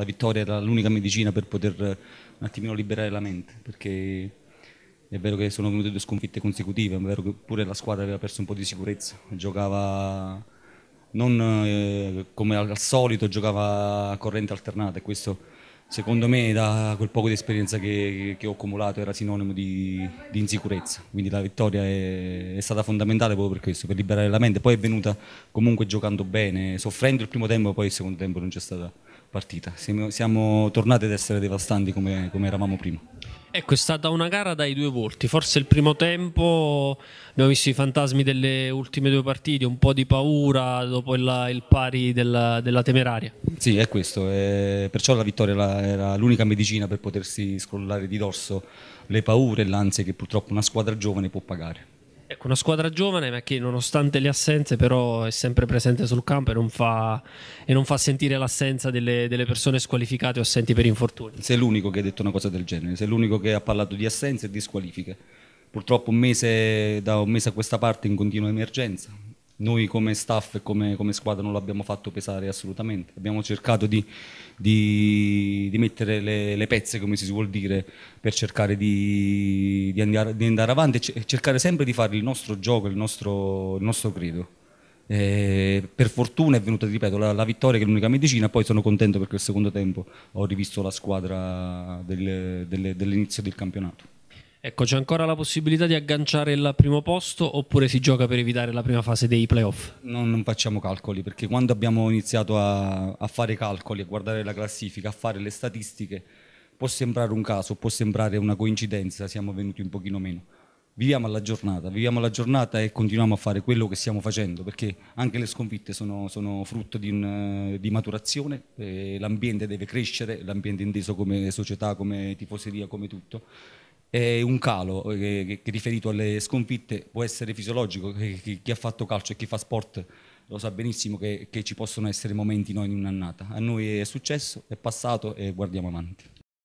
la vittoria era l'unica medicina per poter eh, un attimino liberare la mente, perché è vero che sono venute due sconfitte consecutive, è vero che pure la squadra aveva perso un po' di sicurezza, giocava non eh, come al solito, giocava a corrente alternata e questo secondo me da quel poco di esperienza che, che ho accumulato era sinonimo di, di insicurezza, quindi la vittoria è, è, stata fondamentale proprio per questo, per liberare la mente, poi è venuta comunque giocando bene, soffrendo il primo tempo, poi il secondo tempo non c'è stata partita. Siamo, siamo tornati ad essere devastanti come, come eravamo prima. Ecco, è stata una gara dai due volti. Forse il primo tempo abbiamo visto i fantasmi delle ultime due partite, un po' di paura dopo il, il pari della, della, temeraria. Sì, è questo. Eh, perciò la vittoria la, era l'unica medicina per potersi scrollare di dorso le paure e l'ansia che purtroppo una squadra giovane può pagare ecco, una squadra giovane ma che nonostante le assenze però è sempre presente sul campo e non fa, e non fa sentire l'assenza delle, delle, persone squalificate o assenti per infortuni. Sei l'unico che ha detto una cosa del genere, sei l'unico che ha parlato di assenze e di squalifiche. Purtroppo un mese, da un mese a questa parte in continua emergenza, noi come staff e come, come, squadra non l'abbiamo fatto pesare assolutamente, abbiamo cercato di, di, di mettere le, le, pezze, come si vuol dire, per cercare di, di andare, andare, avanti e cercare sempre di fare il nostro gioco, il nostro, il nostro credo. E per fortuna è venuta, ripeto, la, la, vittoria che è l'unica medicina, poi sono contento perché al secondo tempo ho rivisto la squadra del, del, dell'inizio del campionato. Ecco, c'è ancora la possibilità di agganciare il primo posto oppure si gioca per evitare la prima fase dei playoff? Non, non facciamo calcoli perché quando abbiamo iniziato a, a, fare calcoli, a guardare la classifica, a fare le statistiche, può sembrare un caso, può sembrare una coincidenza, siamo venuti un pochino meno. Viviamo alla giornata, viviamo la giornata e continuiamo a fare quello che stiamo facendo perché anche le sconfitte sono, sono frutto di, un, di maturazione, l'ambiente deve crescere, l'ambiente inteso come società, come tifoseria, come tutto è un calo eh, che, riferito alle sconfitte può essere fisiologico, chi, chi, ha fatto calcio e chi fa sport lo sa benissimo che, che ci possono essere momenti no, in un'annata. A noi è successo, è passato e guardiamo avanti.